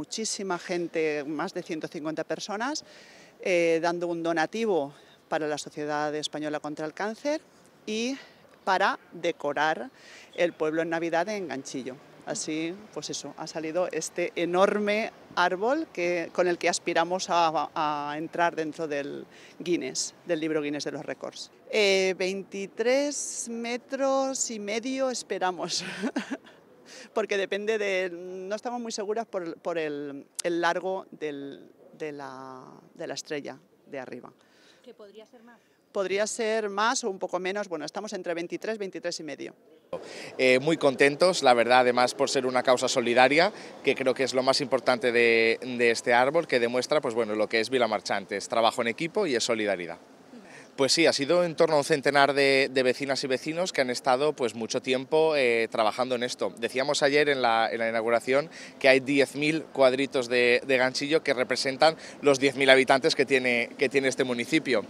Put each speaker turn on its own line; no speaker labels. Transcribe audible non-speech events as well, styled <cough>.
muchísima gente, más de 150 personas, eh, dando un donativo para la Sociedad Española contra el Cáncer y para decorar el pueblo en Navidad en Ganchillo. Así, pues eso, ha salido este enorme árbol que, con el que aspiramos a, entrar dentro del Guinness, del libro Guinness de los récords. 23 eh, metros y medio esperamos. <laughs> porque depende de... No estamos muy seguras por, el, largo de, la, estrella de arriba. podría ser más? podría ser más o un poco menos, bueno, estamos entre 23, 23 y medio.
Eh, muy contentos, la verdad, además por ser una causa solidaria, que creo que es lo más importante de, este árbol, que demuestra pues, bueno, lo que es Vila es trabajo en equipo y es solidaridad. Pues sí, ha sido en torno a un centenar de, vecinas y vecinos que han estado pues, mucho tiempo eh, trabajando en esto. Decíamos ayer en la, inauguración que hay 10.000 cuadritos de, ganchillo que representan los 10.000 habitantes que que tiene este municipio.